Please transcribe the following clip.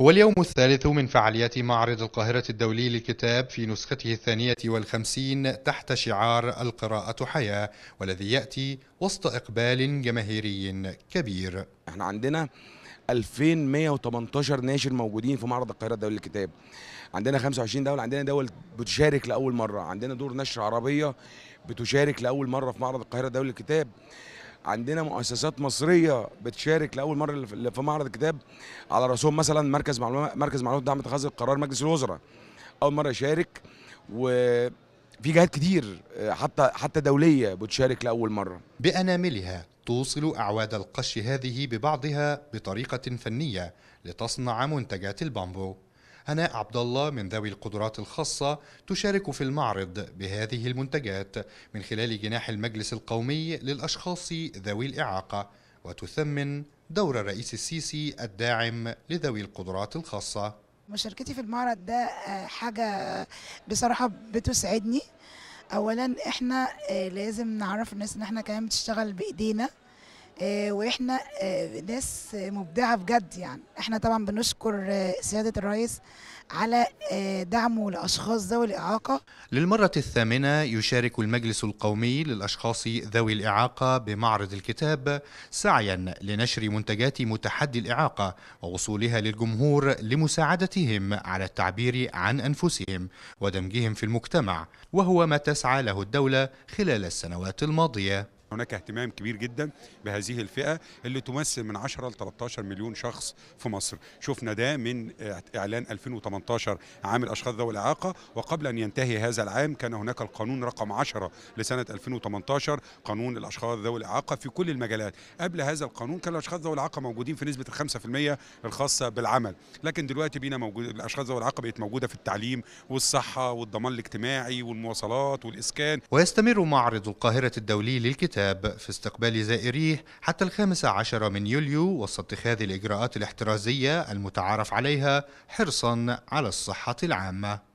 هو اليوم الثالث من فعاليات معرض القاهرة الدولي للكتاب في نسخته الثانية والخمسين تحت شعار القراءة حياة والذي يأتي وسط إقبال جماهيري كبير احنا عندنا 2118 ناشر موجودين في معرض القاهره الدولي للكتاب عندنا 25 دوله عندنا دول بتشارك لاول مره عندنا دور نشر عربيه بتشارك لاول مره في معرض القاهره الدولي للكتاب عندنا مؤسسات مصريه بتشارك لاول مره في معرض الكتاب على راسهم مثلا مركز معلومات مركز معلومات دعم اتخاذ القرار مجلس الوزراء اول مره يشارك وفي جهات كتير حتى حتى دوليه بتشارك لاول مره باناملها توصل اعواد القش هذه ببعضها بطريقه فنيه لتصنع منتجات البامبو هناء عبد الله من ذوي القدرات الخاصة تشارك في المعرض بهذه المنتجات من خلال جناح المجلس القومي للأشخاص ذوي الإعاقة وتثمن دور الرئيس السيسي الداعم لذوي القدرات الخاصة مشاركتي في المعرض ده آه، حاجة بصراحة بتسعدني أولا إحنا آه، لازم نعرف الناس إن إحنا كمان بتشتغل بإيدينا آه، واحنا آه، ناس مبدعه بجد يعني احنا طبعا بنشكر آه، سياده الرئيس على دعمه لاشخاص ذوي الاعاقه للمره الثامنه يشارك المجلس القومي للاشخاص ذوي الاعاقه بمعرض الكتاب سعيا لنشر منتجات متحدي الاعاقه ووصولها للجمهور لمساعدتهم على التعبير عن انفسهم ودمجهم في المجتمع وهو ما تسعى له الدوله خلال السنوات الماضيه هناك اهتمام كبير جدا بهذه الفئه اللي تمثل من 10 ل 13 مليون شخص في مصر شفنا ده من اعلان 2018 عام الاشخاص ذوي الاعاقه وقبل ان ينتهي هذا العام كان هناك القانون رقم 10 لسنه 2018 قانون الاشخاص ذوي الاعاقه في كل المجالات قبل هذا القانون كان الاشخاص ذوي الاعاقه موجودين في نسبه ال 5% الخاصه بالعمل لكن دلوقتي بينا موجود الاشخاص ذوي الاعاقه بقت موجوده في التعليم والصحه والضمان الاجتماعي والمواصلات والاسكان ويستمر معرض القاهره الدولي للكتاب الكتاب في استقبال زائريه حتى الخامس عشر من يوليو وسط اتخاذ الإجراءات الاحترازية المتعارف عليها حرصا على الصحة العامة